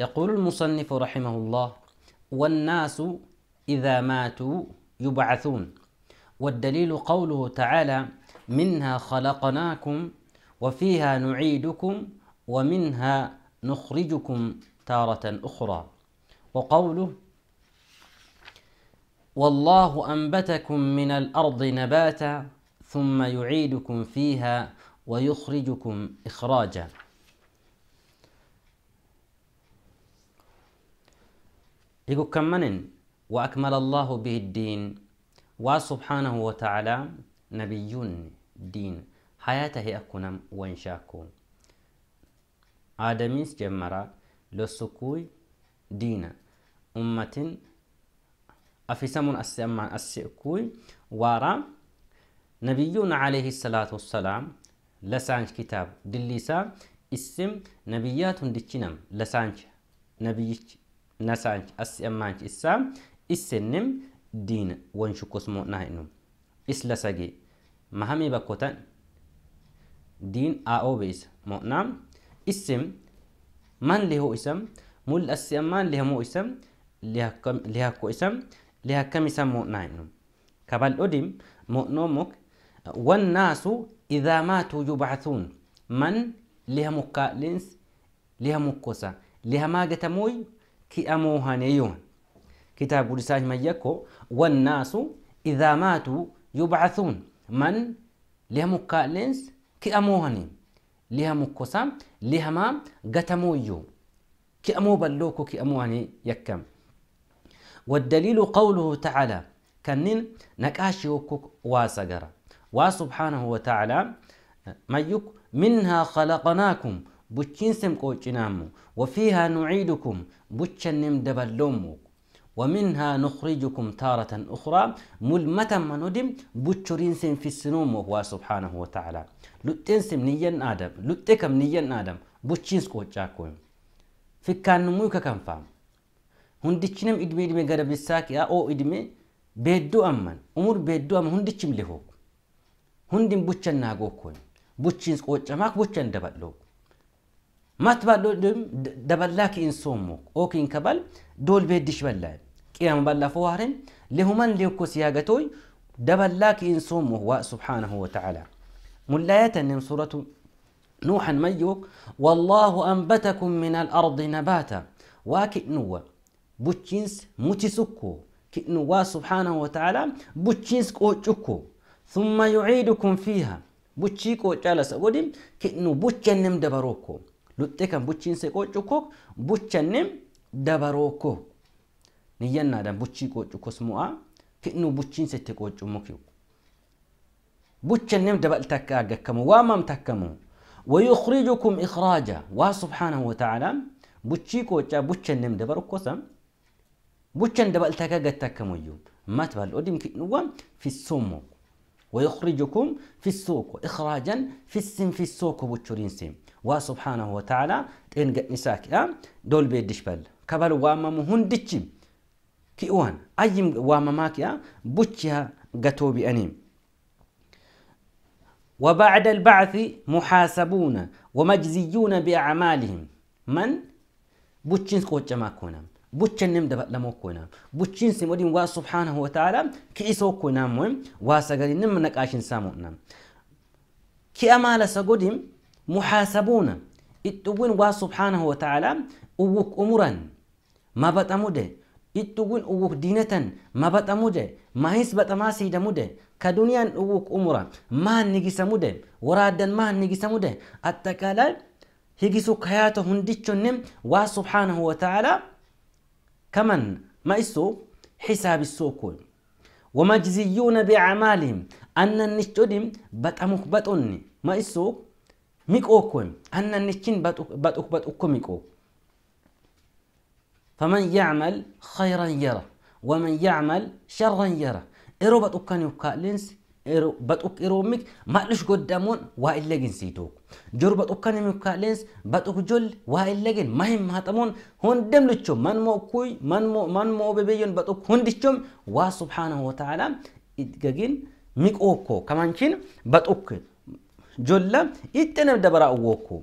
يقول المصنف رحمه الله والناس إذا ماتوا يبعثون والدليل قوله تعالى منها خلقناكم وفيها نعيدكم ومنها نخرجكم تارة أخرى وقوله والله أنبتكم من الأرض نباتا ثم يعيدكم فيها ويخرجكم إخراجا هيقو كمنن وأكمل الله به الدين وسبحانه وتعالى نبي دين حياته أكنم وإنشاكو آدميس جمرا لسكوي دين أمة أفسمون أسمان أسئكوي وارا نبيون عليه الصلاة والسلام لسانش كتاب دليسا اسم نبيات دكنم لسانش نبيك nasanch assemanch issa issennem diina wonchu kosmo nahinum isla sage mahami bakkotan diin a'o beisa mo'nam issim man leho isam mul asseman lehamo isam lehakko isam lehakkam isam mo'nahinum kabal odim mo'nomok wannaasu idaa maatuu yubcathuun man lehamukka lens lehamukkosa lehamaagetamooy كأمو هانيون كتاب ما يكو والناس إذا ماتوا يبعثون من لها مكالنس كأمو هاني لها مكسام لها ما قتمو يو كأمو بلوكو كأمو هاني يكم والدليل قوله تعالى كنن نكاشي واسقرا وسبحانه وتعالى ميك منها خلقناكم buchiinsem qoocinaamu wafiihaa nuciidukum buchanem daballoommu ومنها نخرجكم تارة أخرى ملمة منودم بوتشورين سين في السنوم وهو سبحانه وتعالى لتين سم نيا آدم لتكم نيا آدم بوتشين سكوتشاكوين في كان نموك كم فام هندتشنم إدمي إدمي قرب الساكي أو إدمي بيدو أمن أمور بيدو أمن هندتشم لهوك هندم بوتشن ناقوكوين بوتشين سكوتشا ماك بوتشن دبلوك ما تبالو دم دبلاك إن سومك أو كين كبل دول بيدش بلا قيام بلا فوهرن لهمن ليوكو سياغتوي دبلاك إن سومه سبحانه وتعالى ملاية من سورة نوحا ميوك والله أنبتكم من الأرض نباتا وكئنوا بوتشينس متسكو كئنوا سبحانه وتعالى بوتشينس كوتشكو ثم يعيدكم فيها بوتشيكو جالس أقولهم كئنوا بوتشنم دبروكو luxxe kan bulchiinse qoocu koo bulchanne dabaroo koo niyyannaadhaan buchii qoocu kos mu'aa fi'nuu bulchiinsa itti qoocu mukiu bulchanne dabal takka aggakkamu waamam takkamu ويخرجكم إخراجا وسبحانه وتعالى بوتشي كوتشا بوتشن نم دبر كوسا بوتشن دبل تكا قد تكا مجيو ما تبال أدم في السمو ويخرجكم في السوق إخراجا في السن في السوق بوتشورين سيم وسبحانه وتعالى إن قد نساك آه؟ دول بيدش بل كبل واما مهندتشي كيوان أي واما يا آه؟ بوتشها قتو بأنيم وبعد البعث محاسبون ومجزيون بأعمالهم من بوتشين كوتشا ما buchannem dabalamoo koinam buchinsi modin waa subhaanahu wataala ki'isoo koinam moem waa sagalinnem naqaashin saamo'nam ki'a maalasa godim muhaasabuuna ittuwin waa subhaanahu wataala uwuk umuran mabaxamude ittuwin uwuk diinatan mabaxamude mahis baxamaa siidamude ka duniyaan uwuk umura maan nigisamude waraaddan maan nigisamude attakalal higisu kayaata hundichonnem waa subhaanahu wataala كمن ما إسو حساب السوكو ومجزيون بأعمالهم أن النشتدم بتأمك بتأني ما إسو ميكوكو أن النشتين بتأك بتأك ميكو فمن يعمل خيرا يرى ومن يعمل شرا يرى إرو بتأكني وكالنس إرو بتأك إرو ميك ما لش قدامون وإلا جنسيتوك جرب أكان مكالينس بتوجل وائل لجن مهم هاتمون هون دم لتشوم من مو كوي من مو من مو ببيون بتوك هون دشوم وسبحانه وتعالى إتجين ميك أوكو كمان كين بتوك جلة إتنا دبرا أوكو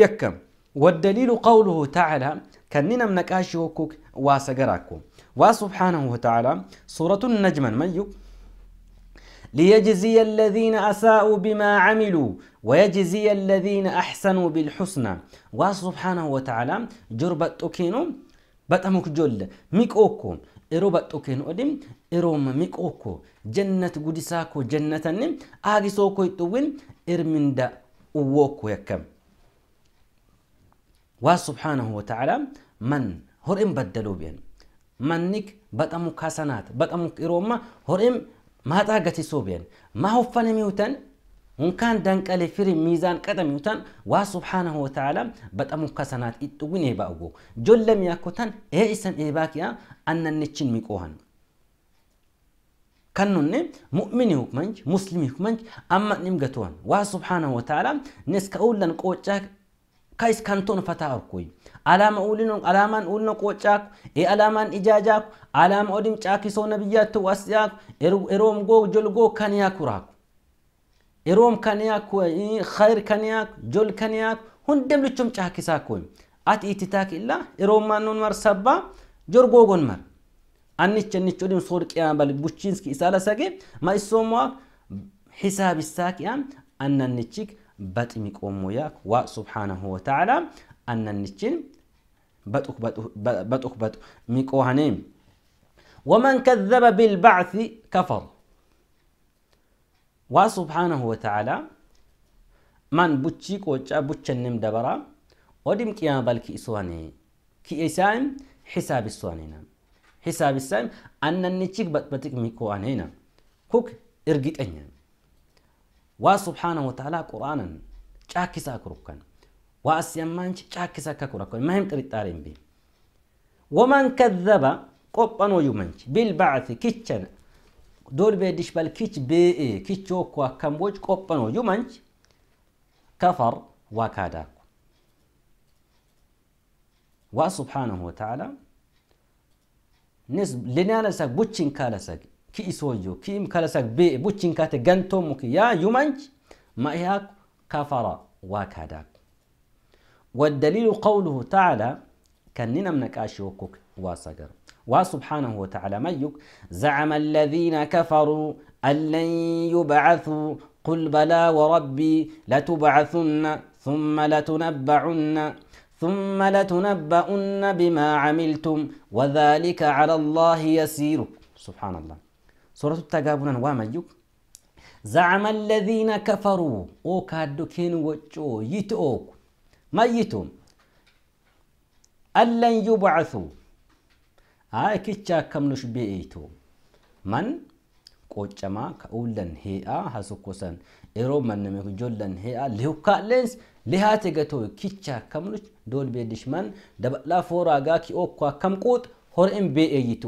يكم والدليل قوله تعالى كننا منكاشي وكوك واسجراكو وسبحانه وتعالى سورة النجم من يك ليجزي الذين أساءوا بما عملوا ويجزي الذين أحسنوا بالحسنى وسبحانه وتعالى جربت توكينو بتأمك جل أوكو إرو بتوكينو أدم إرو أوكو جنة قدساكو جنة نم آجسوكو يتوين إرمندا أووكو يكم وسبحانه وتعالى من هرم بدلو بين منك بتأمك حسنات بتأمك إروما هرم ما تاقتي سوبين ما هو فن ميوتن وكان دنك على فير ميزان كذا ميوتن وسبحانه وتعالى بتأم كسنات إتوين يبأجو جل لم يكتن إيه إسن إيه باكيا أن النتشين ميكوهن كنن مؤمن يكمنج مسلم يكمنج أما نمجتوان وسبحانه وتعالى نسكأول لنقوتك kays kantoon fataa arkoy alaama uulino alaamaan uulino qoocaak e alaamaan ijaajaak alaama odim caakisoo nabiyyaatti wasiyaak eroom goo jolgoo kaniyaak uraak eroom kaniyaak khayr kaniyaak jol kaniyaak hundem luchum caakisaak koy ati ititaak illa eroomaan nun mar sabbaa jorgoogon mar anich anich odim soor qiyaabal buchiinski isaala sage ma isoomoak xisaabisaak yaam annannichik بتمك أمياك وسبحانه وتعالى أن نتشين باتوك باتوك باتوك باتوك ميكو ومن كذب بالبعث كفر وسبحانه وتعالى من بتشيك وجا بتش النم دبرا ودم كيان بالكي إسواني كي إسان حساب إسوانينا حساب إسان أن نتشيك بتك ميكو أنينا كوك إرجيت أنينا وسبحانه وتعالى قرآنا چاكسا كركن واسيمانش چاكسا كركن ما هم تريتارين بي ومن كذب قبن ويمنش بالبعث كيتشن دول بيدش بل كيتش بي اي كيتشو كو كم وج قبن ويمنش كفر وكادا وسبحانه وتعالى نسب لنا لسك بوتشين كالسك كي سوجو كي مكالسك بي بوتشين كات جنتو مكي يا يومانج ما إياك كفر وكاداك والدليل قوله تعالى كننا منكاشي وكوك واسجر وسبحانه وتعالى ميك زعم الذين كفروا أن لن يبعثوا قل بلى وربي لتبعثن ثم لتنبعن ثم لتنبؤن بما عملتم وذلك على الله يسير سبحان الله سورة التقابل وامجو زعم الذين كفروا او كادو كين وچو يتو ما يتو ألن يبعثوا هاي كيتشا كمنش بيئتو من ቆጨማ ከኡለን ሄአ ሀሶኮሰን ኤሮ መነሜኩ ጆለን ሄአ ሊሁካሌንስ ሊሃቴ ገቶ ኪቻ ከምኑች ዶል ቤድሽመን ደበላ ፎራ ጋ ኪኦኳ ከምቁጥ ሆርኤን ቤኤይቱ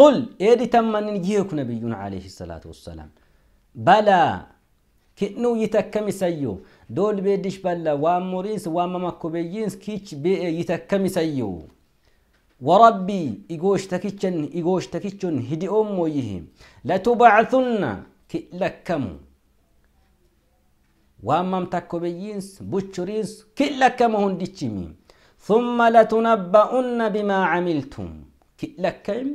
قل إيدي تمن نجيهك نبينا عليه الصلاة والسلام بلى كنو يتكمي سيو دول بيدش بلا وام موريس وام مكوبيينس كيتش بي يتكمي سيو وربي إيغوش تكيتشن إيغوش تكيتشن هدي أمو يهم لتبعثن كلكم وامم تكوبيينس بوتشورينس كلكم هنديتشمي ثم لتنبؤن بما عملتم كلكم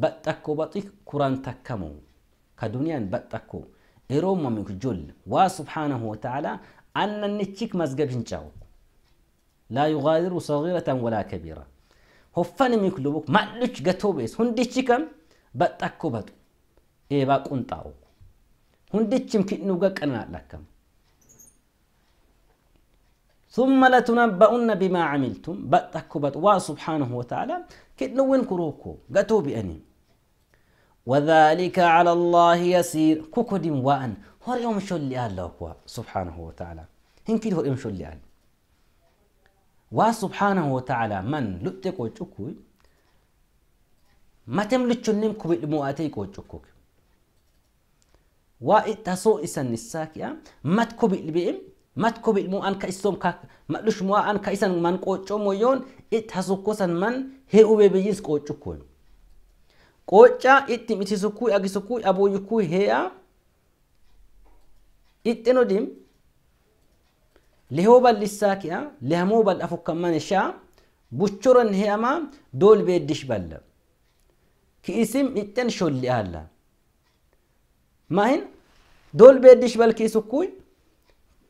بتكو باتيك كوران تكمو كدنيا بتكو إروم ممك جل وسبحانه وتعالى أن النتيك مزجب جنجاو لا يغادر صغيرة ولا كبيرة هفان ممك لبوك ما لش قتو بيس كم بتكو باتو إيه أنتاو تاو هندتشم كتنو أنا لكم ثم لتنبؤن بما عملتم بتكبت وسبحانه وتعالى كيت نوين كروكو قاتو بأني وذلك على الله يسير كوكو دين وان هور يوم شو اللي قال له هو سبحانه وتعالى هن كيد هور يوم شو اللي قال وسبحانه وتعالى من لبتك وشكوي ما تملتش نمكو بالمؤاتيك وشكوك وإتسو إسن الساكية ما تكو بالبئم ماتكو بيلمو أن كايسوم كا مالوش موا أن كايسان من كوتشو مويون إتحسوكوسان من هيو بيبيجيس كوتشو كون كوتشا إتي ميتيسوكو أجيسوكو أبو يكو هيا إتنو ديم لهوبا للساكيا لهموبا الأفوك كمان شا بوشورن هي أما دول بيدش بلا كاسم إتن شو اللي أهلا ما هن دول بيدش بل كيسوكوي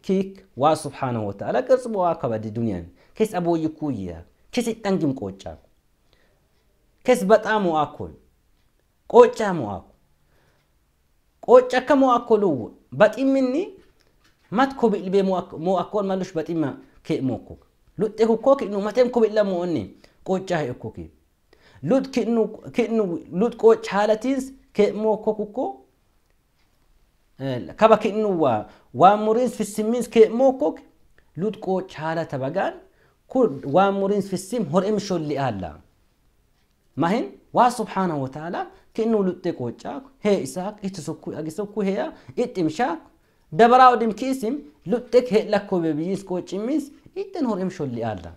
kiik waa subhaanahu wataala ta'ala qirsi bu'aa kabadi duniyaan kees abooyi kuuyiya kees idhangim qoocaa kees moo mo'aa kol qoocaa mo'aa qooci akka moo akka luwu mat ko bee moo akkoon malush baximma kee mookko lutte kukkoo kinnu mateen ko moo mo'onni qoocaa hee okko kee lut haalatiis kee mookko kukkoo kaba kennuwaa waan muriins fissimiins kee'mookkook ludqoo caalata bagaan kun waan muriins fissim hor'em sholli aalla mahin waa subhaana wa taala kennuu luxxee qoocaak hee isaak itti sokku agisokku heeya ixximshaak dabaraa odim kiisim luxxee kee lakkoo bebiyyiis qoocimmiis itten hor'em sholli aalla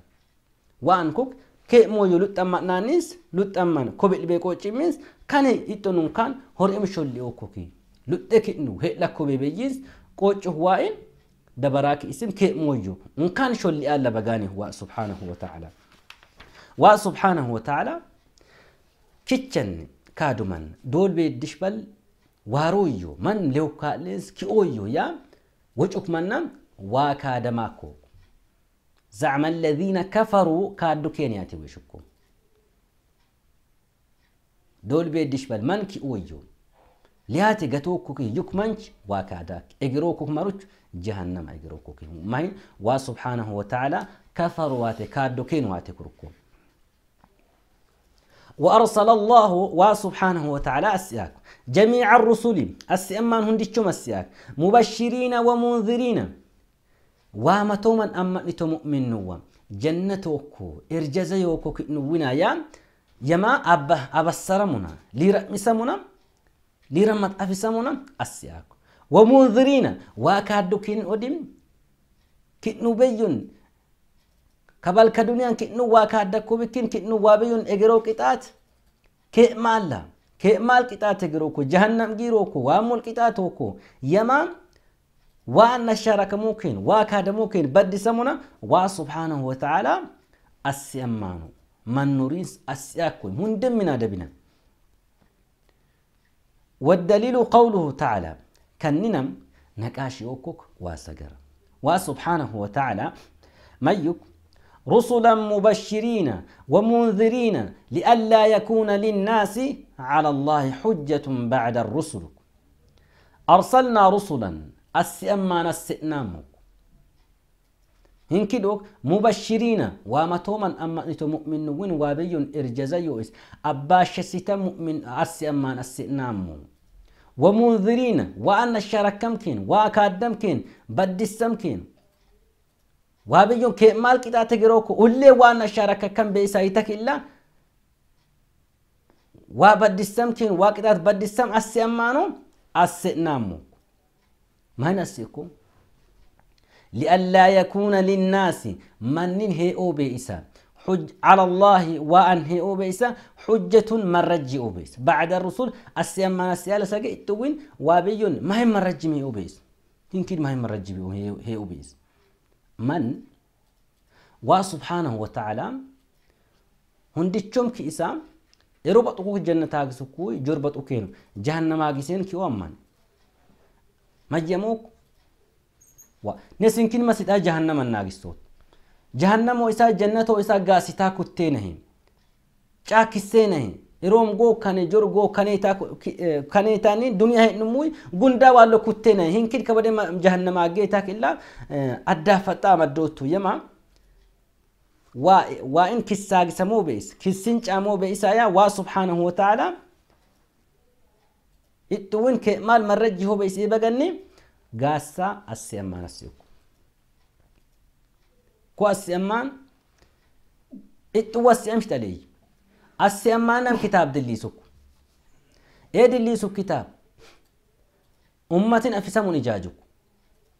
waan kuk kee'mooyo luxxammanaanis luxxamman kobe dhibee qoocimmiis kane ixxonunkaan hor'em sholli ookkokii لتكنو هي لكو بيبيز قوچ هوائن دبراك اسم كي موجو ان كان شو اللي قال بغاني هو سبحانه وتعالى وسبحانه وتعالى كيتشن كادومن دول بيت دشبل وارويو من لو كالز كيويو يا وجهك منا وكادماكو زعم الذين كفروا كادو كينياتي ويشكو دول بيت دشبل من كيويو لياتي قتوكك يكمنج واكاداك اقروكك مروج جهنم اقروكك مهين وسبحانه وتعالى كفر واتكادوكين واتكركو وأرسل الله وسبحانه وتعالى اسياك جميع الرسل السيمان هندشم اسياك مبشرين ومنذرين وامتوما أمأنت مؤمن نوام جنتوكو إرجزيوكو كنونا يا يما ابا أبسرمنا لرأمسمنا dhiiramat afisamuuna as yaaku wamunziriina waa kaaddu kin odin kidnu beyyun kabalka duniyaan kidnu waa kaadda kubikin kidnu waa beyyun egeroo qixaat kee maalla kee maal qixaat egeroo ko jahannam giiroo ko waa mul qixaatoo ko yamaa waa nasharaka mukin waa kaada mukin baddisamuna waa subhaanahu wa ta'aalaa as yammaanu man nuriis as yaakun hundin minaa dabina والدليل قوله تعالى كننم نكاش يوكوك واسقر وسبحانه وتعالى ميك رسلا مبشرين ومنذرين لئلا يكون للناس على الله حجة بعد الرسل أرسلنا رسلا أسئما نسئنامك هنكدوك مبشرين توما أما نتو مؤمن وين وابي إرجزيوس أباش ستم مؤمن نسئنا نسئنامك ومنذرين وأن شركمكين وأكادمكين بدسمكين وابيون كي مال كتا تجروكو ولي وأن شرككم بيسايتك إلا وبدسمكين وكتا بدسم أسيمانو أسئنامو ما نسيكو لألا يكون للناس من أو بيسان حج على الله وأنهي أوبيسا حجة مرجي أوبيس بعد الرسول أسيام من السيالة ساقي التوين وابيون ما هي مرجي مي أوبيس يمكن ما هي مرجي هي أوبيس من وسبحانه وتعالى هندتشم كإسام يروبط أقوك جنة تاقسكوي جربط أقينو جهنم أقسين كي ومان مجيموك نسين كلمة سيدا جهنم الناقسوت jahannamoo isaa jannatoo isaa gaasitaa kuttee nahi caakissee nahi yeroom gookane jor gookanee taani duniyaa heddummuu gundaa waan lokuttee nahi hin kid kabade jahannamaa geetaak illaa addaa faxaa maddoottu yamaa وإن كساق سمو بيس كسين جامو بيس آيا وا سبحانه وتعالى إتوين كمال مرجي هو بيس إبقني قاسا أسيما نسيكو كواسيمان اتواسيام شتالي اسيمان نم كتاب دليسك اي دليسك كتاب امتين افسمون اجاجك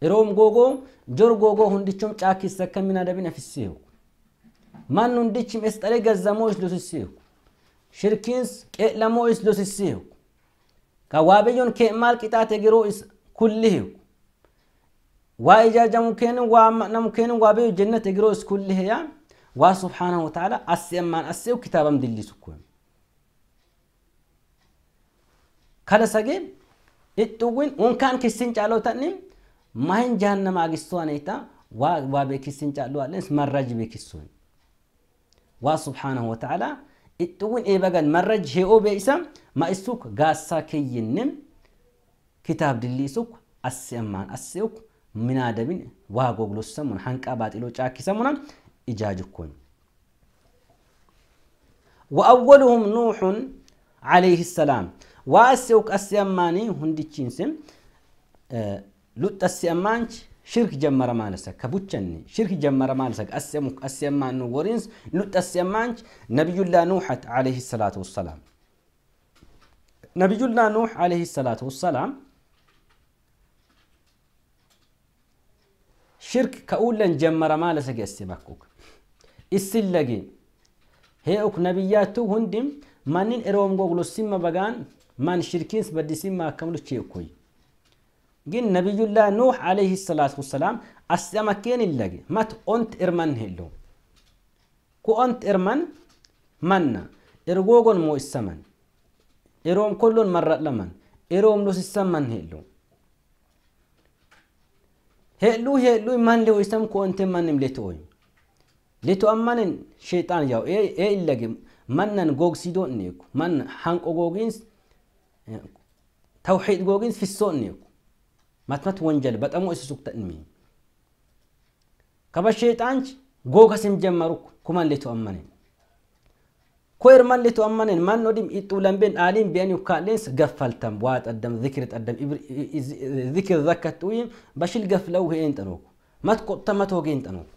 روم غوغو جور غوغو هندچوم چاكي سكمنا دبن افسيو ما نندچم استري غزموش لوسيو شركينس قلموش لوسيو كوابيون كمال كتات جرو كله وإجاجة ممكن وما ممكن وابي جنة إجروس كله يا وسبحانه وتعالى أسي أمان أسي وكتابة مدلي سكون كلا سجيب إتوين وإن كان كسين جالو تاني ما هن جهنم أجسوان إتا وابي كسين جالو أليس مرج بكسون وسبحانه وتعالى إتوين إيه بقى المرج هي أو بيسم ما إسوك قاسا ينم كتاب دلي سوك أسي أمان أسي وكتابة من آدمين واقوغلوس سمون حنكا باتلو چاكي سمونا إجاجكون وأولهم نوح عليه السلام وأسيوك أسياماني هنديتشين سم آه لوت أسيامانش شرك جمر مالسا كبوتشني شرك جمر مالسا أسيامك أسيامان ورينس لوت أسيامانش نبي الله نوحت عليه الصلاة والسلام نبي الله نوح عليه الصلاة والسلام ሽርክ ከኡለን ጀመረ ማለሰ ጌስ በኩክ እስን ለጊን ሄኡክ ነቢያቱ ሁንዲም ማንን ኤሮም ጎግሎ ሲመ በጋን ማን ሽርኪንስ በዲሲማ አከምሉ ቼኮይ ግን ነቢዩላ ኑህ አለይህ ሰላት ወሰላም አስጠመኬን ይለጊ ማት ኦንት እርመን ሄለው ኩኦንት እርመን መና እርጎጎን ሞ ይሰመን ኤሮም ኮሎን መረለመን ኤሮም ሎስ ይሰመን ሄለው hedduu hedduu imman lehu isam koonte mannim leto'oy leto ammanen sheexaan yaa'u ee illage mannan googsiidoon neeku man hanqo googiins tawxiid googiins fissoon neeku matmat ወንጀል በጠሞ እሱ ሱቅ ተንሚ ከበ ሼጣንች ጎገስም ጀመሩ ኩማን ሌቶ አመነን كوير من لتو أمنن من نودم إتولن بين آلين بين يكالينس قفلتم وات قدم ذكرت قدم ذكر ذكت ويم بشل قفلو هي انتنوك ما تقطمتو هي انتنوك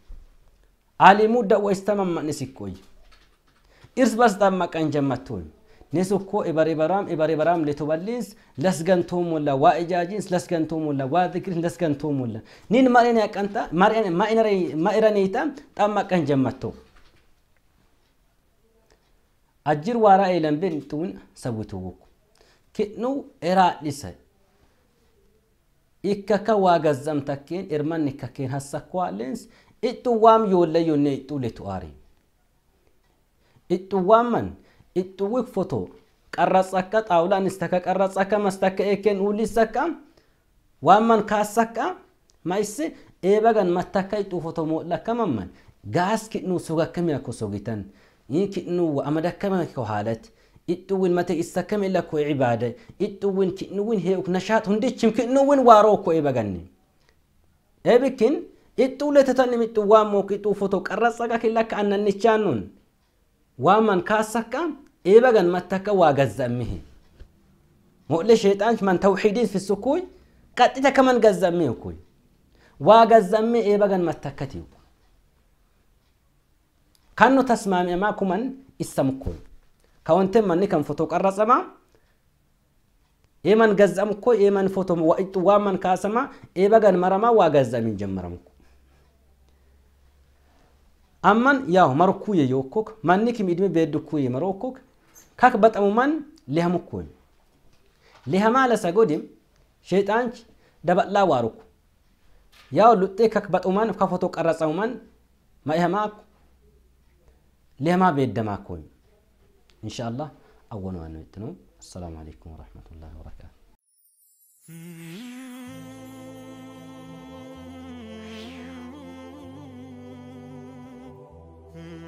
آلي مودة ويستمم نسيكوي إرس بس دم مكان جمتون نسوكو إبر إبرام إبر إبرام لتبليز لسجنتهم ولا وإجاجينس لسجنتهم ولا وذكر لسجنتهم ولا نين مرينا كأنت مرينا ما إنا ما إنا نيتام تام مكان جمتو ajjir waara eelan bentuun sabutuwuku ki'nu eraadhise ikkaka waa gazzamtakkeen irmanni kakkeen hassakkuwaaleens ixxuwaam yoolle yonne ixxuletu aari ixxuwaamman ixxuwik foto qarratsakka xaawulaan istakka qarratsakka mastakka eeken uulissakka waamman kaassakka maisse eebagan mattakka ixxu foto moodhakkamamman gaas ki'nu sogakkamiakko sogitan يمكن وأمدا كما كهالت إتوين متى استكم إلا كو عبادة إتوين كنوين هيك نشاط هندشم كنوين وارو كو إبغاني إبكن إتو لتتنم إتو وامو كتو فوتو كرسكا كلا كأن النشانون وامن كاسكا إبغان متكا واغزمه مؤلي شيطانش من توحيدي في السكوي قد كمان غزمه كوي واغزمه إبغان متكتيو kan nu tasmaami'amaa kuman issamu kun kawantin manni kan foto qarratsama eeman gazzamu ko eeman foto waan man kaasama eebagan marama waa gazzamin jammaram amman yaw markuye yokkok manni kim idime beeddukuye marokkok kak baxamu man lihamukkuym lihamaa lasa godim sheexaanch dabal'aa waaruku yaw luxxee kak baxuman ka foto qarratsamuman ma ihamaakku لما بيدماكوي إن شاء الله أول ما نتنو السلام عليكم ورحمة الله وبركاته Mm-hmm.